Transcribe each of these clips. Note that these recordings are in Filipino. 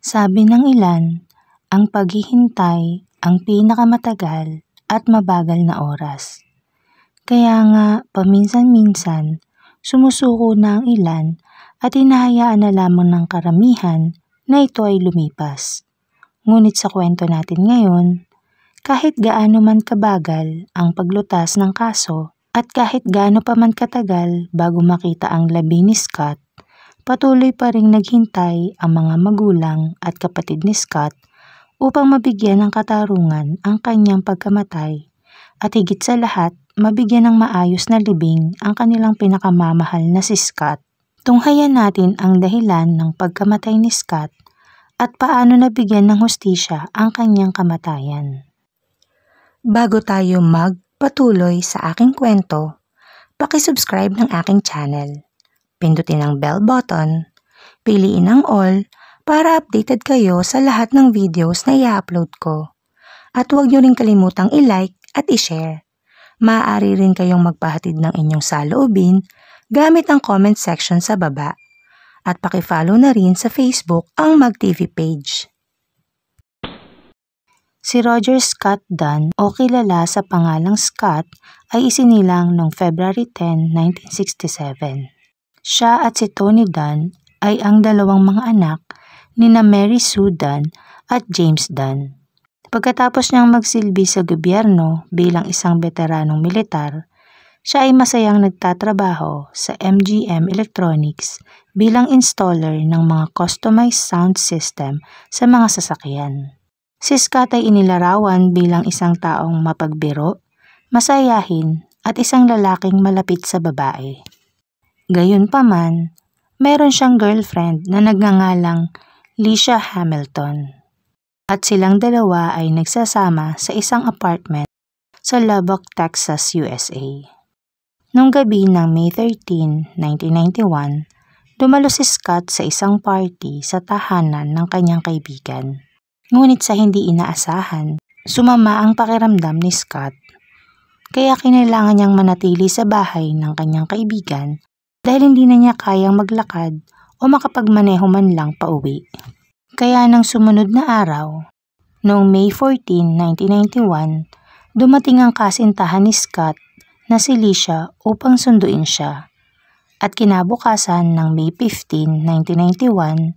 Sabi ng ilan, ang paghihintay ang pinakamatagal at mabagal na oras. Kaya nga paminsan-minsan sumusuko na ang ilan at hinahayaan na lamang ng karamihan na ito ay lumipas. Ngunit sa kwento natin ngayon, kahit gaano man kabagal ang paglutas ng kaso at kahit gaano pa man katagal bago makita ang labi ni Scott, patuloy pa ring naghintay ang mga magulang at kapatid ni Scott upang mabigyan ng katarungan ang kanyang pagkamatay at higit sa lahat mabigyan ng maayos na libing ang kanilang pinakamamahal na si Scott. Tunghayan natin ang dahilan ng pagkamatay ni Scott at paano nabigyan ng hustisya ang kanyang kamatayan. Bago tayo magpatuloy sa aking kwento, pakisubscribe ng aking channel Pindutin ang bell button, piliin ang all para updated kayo sa lahat ng videos na i-upload ko. At huwag nyo rin kalimutang i-like at i-share. Maaari rin kayong magpahatid ng inyong saloobin gamit ang comment section sa baba. At pakifollow na rin sa Facebook ang MagTV page. Si Roger Scott Dunn o kilala sa pangalang Scott ay isinilang noong February 10, 1967. Siya at si Tony Dunn ay ang dalawang mga anak ni na Mary Sue Dunn at James Dunn. Pagkatapos niyang magsilbi sa gobyerno bilang isang veteranong militar, siya ay masayang nagtatrabaho sa MGM Electronics bilang installer ng mga customized sound system sa mga sasakyan. Si Scott ay inilarawan bilang isang taong mapagbiro, masayahin at isang lalaking malapit sa babae. Gayunpaman, meron siyang girlfriend na nagngangalang Lisha Hamilton. At silang dalawa ay nagsasama sa isang apartment sa Lubbock, Texas, USA. Noong gabi ng May 13, 1991, dumalo si Scott sa isang party sa tahanan ng kanyang kaibigan. Ngunit sa hindi inaasahan, sumama ang pakiramdam ni Scott. Kaya kinailangan niyang manatili sa bahay ng kanyang kaibigan dahil hindi na niya kayang maglakad o makapagmaneho man lang pauwi. Kaya nang sumunod na araw, noong May 14, 1991, dumating ang kasintahan ni Scott na si Lisha upang sunduin siya. At kinabukasan ng May 15, 1991,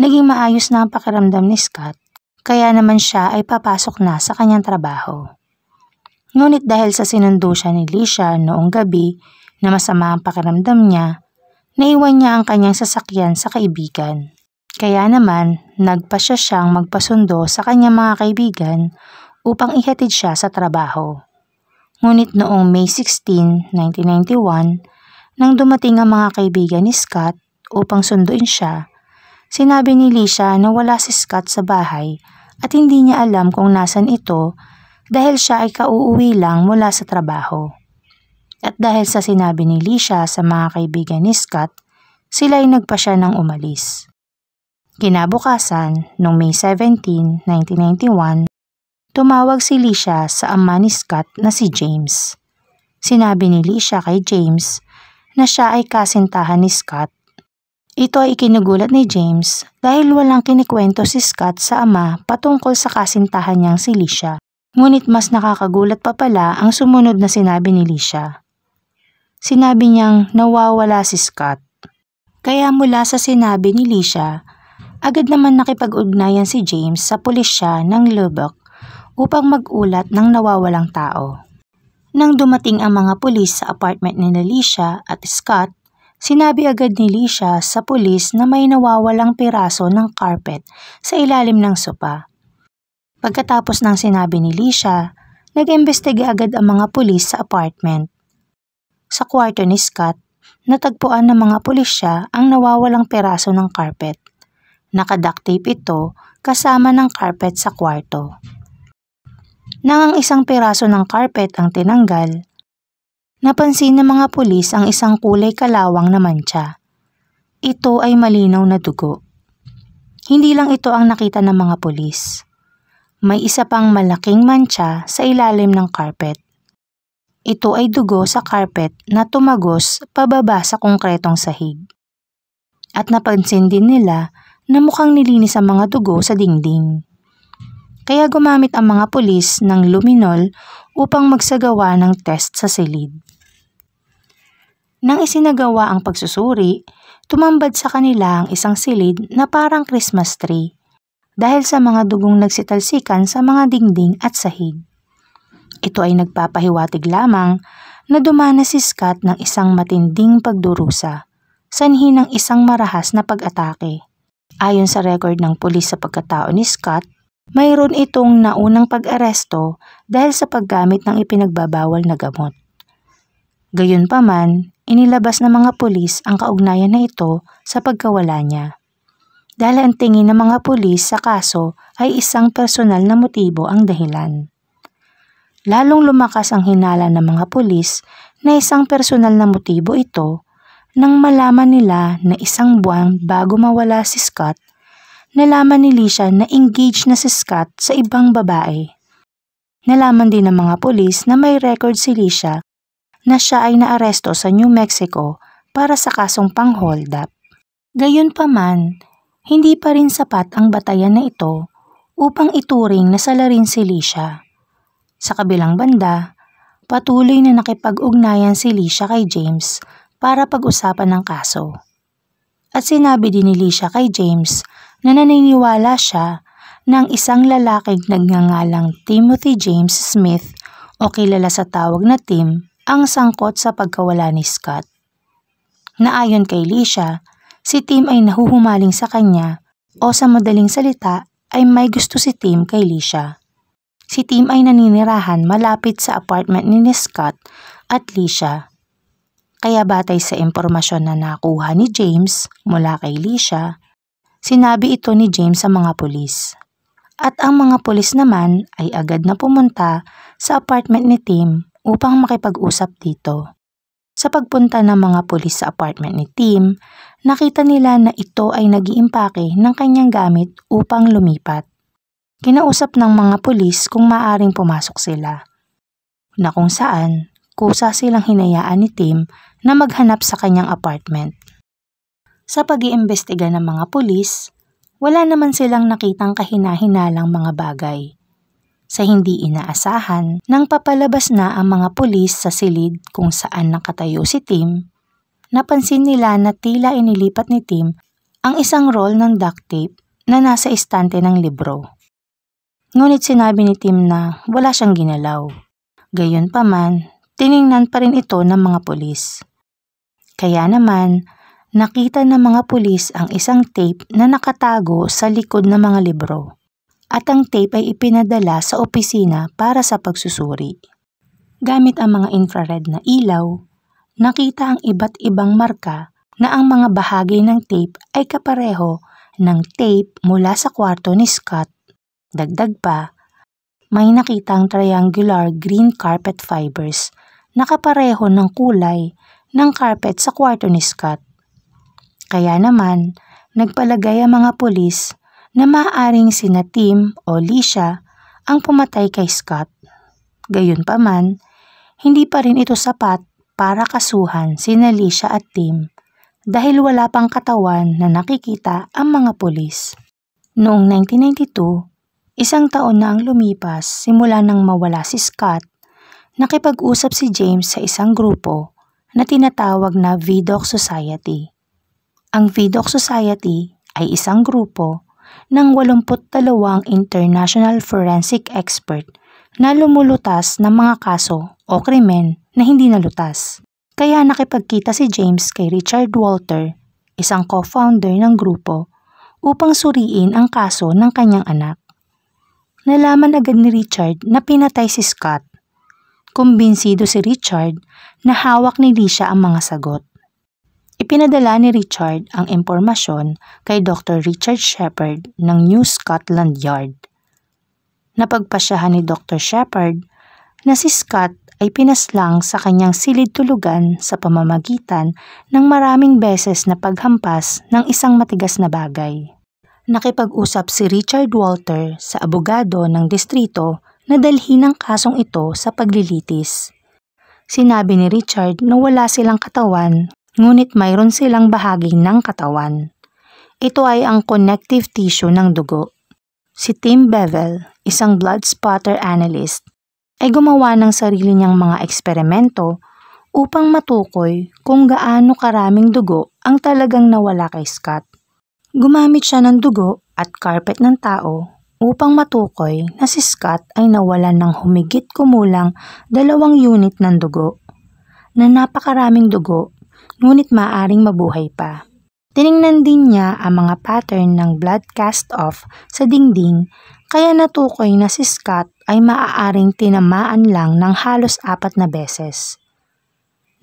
naging maayos na ang pakiramdam ni Scott kaya naman siya ay papasok na sa kanyang trabaho. Ngunit dahil sa sinundo siya ni Lisha noong gabi, na masama ang pakiramdam niya, naiwan niya ang kanyang sasakyan sa kaibigan. Kaya naman, nagpa siya siyang magpasundo sa kanyang mga kaibigan upang ihatid siya sa trabaho. Ngunit noong May 16, 1991, nang dumating ang mga kaibigan ni Scott upang sunduin siya, sinabi ni Lisa na wala si Scott sa bahay at hindi niya alam kung nasan ito dahil siya ay kauuwi lang mula sa trabaho. At dahil sa sinabi ni Lisha sa mga kaibigan ni Scott, sila ay nagpa siya ng umalis. Kinabukasan, noong May 17, 1991, tumawag si Lisha sa ama ni Scott na si James. Sinabi ni Lisha kay James na siya ay kasintahan ni Scott. Ito ay ikinugulat ni James dahil walang kinikwento si Scott sa ama patungkol sa kasintahan niyang si Lisha. Ngunit mas nakakagulat pa pala ang sumunod na sinabi ni Lisha sinabi niyang nawawala si Scott. Kaya mula sa sinabi ni Lisha, agad naman nakipag-ugnayan si James sa pulisya ng Lubbock upang mag-ulat ng nawawalang tao. Nang dumating ang mga pulis sa apartment ni Alicia at Scott, sinabi agad ni Alicia sa pulis na may nawawalang piraso ng carpet sa ilalim ng sopa. Pagkatapos ng sinabi ni Alicia, nag-imbestiga agad ang mga pulis sa apartment sa kwarto ni Scott, natagpuan ng mga pulisya ang nawawalang peraso ng carpet. Nakadacktape ito kasama ng carpet sa kwarto. Nang ang isang peraso ng carpet ang tinanggal, napansin ng mga pulis ang isang kulay kalawang na mancha. Ito ay malinaw na dugo. Hindi lang ito ang nakita ng mga pulis. May isa pang malaking mancha sa ilalim ng carpet. Ito ay dugo sa carpet na tumagos pababa sa kongkretong sahig. At napansin din nila na mukhang nilinis ang mga dugo sa dingding. Kaya gumamit ang mga pulis ng luminol upang magsagawa ng test sa silid. Nang isinagawa ang pagsusuri, tumambad sa kanila ang isang silid na parang Christmas tree dahil sa mga dugong nagsitalsikan sa mga dingding at sahig. Ito ay nagpapahiwatig lamang na dumana si Scott ng isang matinding pagdurusa, sanhi ng isang marahas na pag-atake. Ayon sa record ng pulis sa pagkatao ni Scott, mayroon itong naunang pag-aresto dahil sa paggamit ng ipinagbabawal na gamot. Gayunpaman, inilabas ng mga pulis ang kaugnayan na ito sa pagkawala niya. Dahil ang tingin ng mga pulis sa kaso ay isang personal na motibo ang dahilan. Lalong lumakas ang hinala ng mga pulis na isang personal na motibo ito nang malaman nila na isang buwan bago mawala si Scott, nalaman ni Lisha na engaged na si Scott sa ibang babae. Nalaman din ng mga pulis na may record si Lisha na siya ay naaresto sa New Mexico para sa kasong pang-hold up. Gayunpaman, hindi pa rin sapat ang batayan na ito upang ituring na salarin si Lisha. Sa kabilang banda, patuloy na nakipag-ugnayan si Lisha kay James para pag-usapan ng kaso. At sinabi din ni Lisha kay James na naniniwala siya ng isang lalaking nagngangalang Timothy James Smith o kilala sa tawag na Tim ang sangkot sa pagkawala ni Scott. Naayon kay Lisha, si Tim ay nahuhumaling sa kanya o sa madaling salita ay may gusto si Tim kay Lisha. Si Tim ay naninirahan malapit sa apartment ni Scott at Lisha. Kaya batay sa impormasyon na nakuha ni James mula kay Lisha, sinabi ito ni James sa mga pulis. At ang mga pulis naman ay agad na pumunta sa apartment ni Tim upang makipag-usap dito. Sa pagpunta ng mga pulis sa apartment ni Tim, nakita nila na ito ay nag-iimpake ng kanyang gamit upang lumipat. Kinausap ng mga pulis kung maaring pumasok sila, na kung saan kusa silang hinayaan ni Tim na maghanap sa kanyang apartment. Sa pag-iimbestiga ng mga pulis, wala naman silang nakitang kahinahinalang mga bagay. Sa hindi inaasahan, nang papalabas na ang mga pulis sa silid kung saan nakatayo si Tim, napansin nila na tila inilipat ni Tim ang isang roll ng duct tape na nasa istante ng libro. Ngunit sinabi ni Tim na wala siyang ginalaw. Gayon pa man, tiningnan pa rin ito ng mga pulis. Kaya naman, nakita ng mga pulis ang isang tape na nakatago sa likod ng mga libro. At ang tape ay ipinadala sa opisina para sa pagsusuri. Gamit ang mga infrared na ilaw, nakita ang iba't ibang marka na ang mga bahagi ng tape ay kapareho ng tape mula sa kwarto ni Scott Dagdag pa, may nakitang triangular green carpet fibers na kapareho ng kulay ng carpet sa kwarto ni Scott. Kaya naman, nagpalagay ang mga pulis na maaaring sina Tim o Lisha ang pumatay kay Scott. Gayunpaman, hindi pa rin ito sapat para kasuhan sina Lisha at Tim dahil wala pang katawan na nakikita ang mga pulis. Noong 1992, Isang taon na ang lumipas simula nang mawala si Scott, nakipag-usap si James sa isang grupo na tinatawag na Vidoc Society. Ang Vidoc Society ay isang grupo ng 82 international forensic expert na lumulutas ng mga kaso o krimen na hindi nalutas. Kaya nakipagkita si James kay Richard Walter, isang co-founder ng grupo, upang suriin ang kaso ng kanyang anak. Nalaman agad ni Richard na pinatay si Scott. Kumbinsido si Richard na hawak ni Lisa ang mga sagot. Ipinadala ni Richard ang impormasyon kay Dr. Richard Shepard ng New Scotland Yard. Napagpasyahan ni Dr. Shepard na si Scott ay pinaslang sa kanyang silid tulugan sa pamamagitan ng maraming beses na paghampas ng isang matigas na bagay nakipag-usap si Richard Walter sa abogado ng distrito na dalhin ang kasong ito sa paglilitis. Sinabi ni Richard na wala silang katawan ngunit mayroon silang bahagi ng katawan. Ito ay ang connective tissue ng dugo. Si Tim Bevel, isang blood spotter analyst, ay gumawa ng sarili niyang mga eksperimento upang matukoy kung gaano karaming dugo ang talagang nawala kay Scott. Gumamit siya ng dugo at carpet ng tao upang matukoy na si Scott ay nawalan ng humigit kumulang dalawang unit ng dugo na napakaraming dugo ngunit maaring mabuhay pa. Tiningnan din niya ang mga pattern ng blood cast-off sa dingding kaya natukoy na si Scott ay maaaring tinamaan lang ng halos apat na beses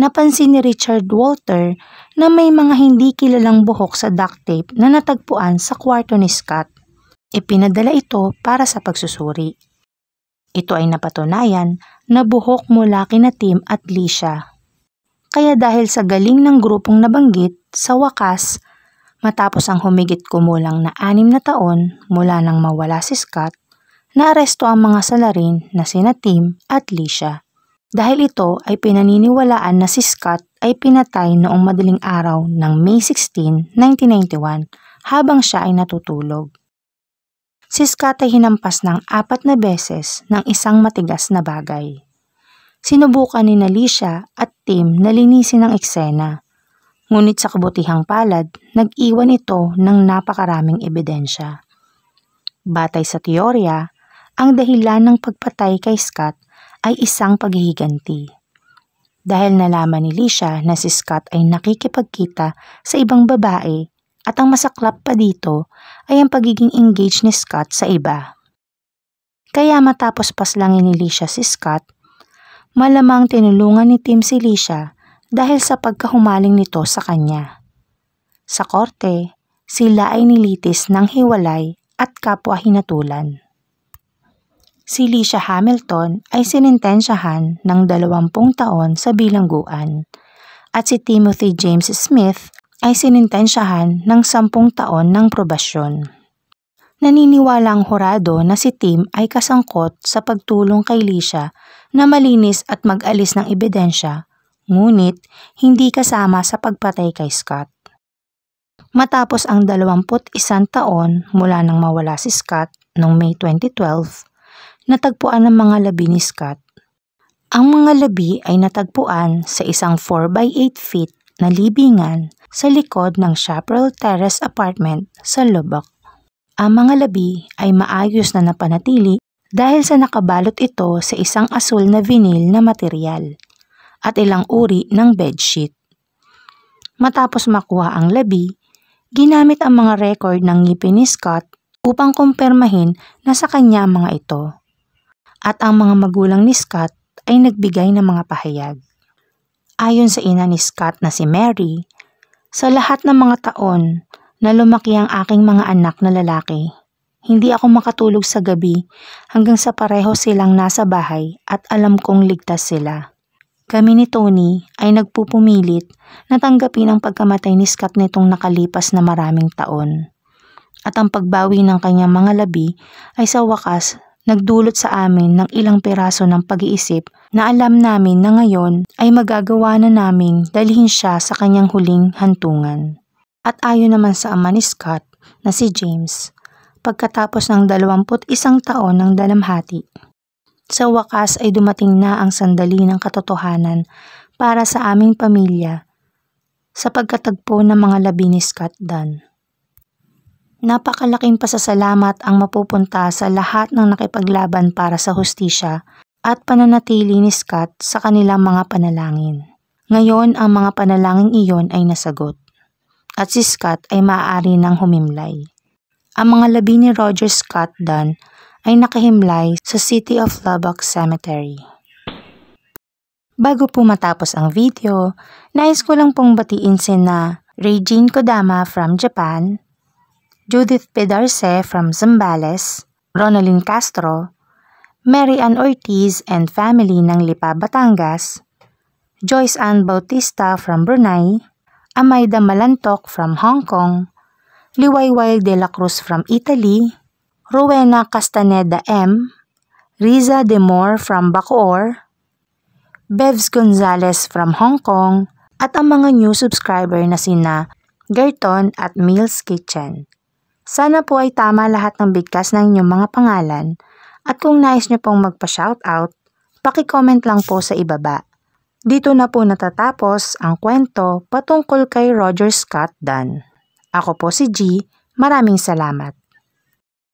napansin ni Richard Walter na may mga hindi kilalang buhok sa duct tape na natagpuan sa kwarto ni Scott. Ipinadala ito para sa pagsusuri. Ito ay napatunayan na buhok mula kina Tim at Lisha. Kaya dahil sa galing ng grupong nabanggit, sa wakas, matapos ang humigit kumulang na anim na taon mula nang mawala si Scott, naaresto ang mga salarin na sina Tim at Lisha dahil ito ay pinaniniwalaan na si Scott ay pinatay noong madaling araw ng May 16, 1991 habang siya ay natutulog. Si Scott ay hinampas ng apat na beses ng isang matigas na bagay. Sinubukan ni Alicia at Tim na linisin ang eksena. Ngunit sa kabutihang palad, nag-iwan ito ng napakaraming ebidensya. Batay sa teorya, ang dahilan ng pagpatay kay Scott ay isang paghihiganti. Dahil nalaman ni Lisha na si Scott ay nakikipagkita sa ibang babae at ang masaklap pa dito ay ang pagiging engaged ni Scott sa iba. Kaya matapos paslangin ni Lisha si Scott, malamang tinulungan ni Tim si Lisha dahil sa pagkahumaling nito sa kanya. Sa korte, sila ay nilitis ng hiwalay at kapwa hinatulan si Lisha Hamilton ay sinintensyahan ng 20 taon sa bilangguan at si Timothy James Smith ay sinintensyahan ng 10 taon ng probasyon. Naniniwala ang hurado na si Tim ay kasangkot sa pagtulong kay Lisha na malinis at mag-alis ng ebidensya, ngunit hindi kasama sa pagpatay kay Scott. Matapos ang 21 taon mula nang mawala si Scott noong May 2012, natagpuan ng mga labi ni Scott. Ang mga labi ay natagpuan sa isang 4x8 feet na libingan sa likod ng Chaparral Terrace Apartment sa Lubbock. Ang mga labi ay maayos na napanatili dahil sa nakabalot ito sa isang asul na vinyl na material at ilang uri ng bedsheet. Matapos makuha ang labi, ginamit ang mga record ng ngipin ni Scott upang kumpirmahin na sa kanya mga ito at ang mga magulang ni Scott ay nagbigay ng mga pahayag. Ayon sa ina ni Scott na si Mary, sa lahat ng mga taon na lumaki ang aking mga anak na lalaki, hindi ako makatulog sa gabi hanggang sa pareho silang nasa bahay at alam kong ligtas sila. Kami ni Tony ay nagpupumilit na tanggapin ang pagkamatay ni Scott nitong nakalipas na maraming taon. At ang pagbawi ng kanyang mga labi ay sa wakas nagdulot sa amin ng ilang piraso ng pag-iisip na alam namin na ngayon ay magagawa na naming dalhin siya sa kanyang huling hantungan. At ayon naman sa ama ni Scott na si James, pagkatapos ng 21 taon ng dalamhati, sa wakas ay dumating na ang sandali ng katotohanan para sa aming pamilya sa pagkatagpo ng mga labi ni Scott Dunn. Napakalaking pasasalamat ang mapupunta sa lahat ng nakipaglaban para sa hustisya at pananatili ni Scott sa kanilang mga panalangin. Ngayon ang mga panalangin iyon ay nasagot at si Scott ay maaari ng humimlay. Ang mga labi ni Roger Scott Dunn ay nakahimlay sa City of Lubbock Cemetery. Bago po matapos ang video, nais ko lang pong batiin si na Regine Kodama from Japan, Judith Pedarse from Zambales, Ronalyn Castro, Mary Ann Ortiz and family ng Lipa, Batangas, Joyce Ann Bautista from Brunei, Amayda Malantok from Hong Kong, Liwayway de la Cruz from Italy, Rowena Castaneda M., Riza De Moore from Bacoor, Bevs Gonzalez from Hong Kong, at ang mga new subscriber na sina Gerton at Mills Kitchen. Sana po ay tama lahat ng bigkas ng inyong mga pangalan at kung nais nyo pong magpa-shoutout, paki-comment lang po sa ibaba. Dito na po natatapos ang kwento patungkol kay Roger Scott Dunn. Ako po si G, maraming salamat.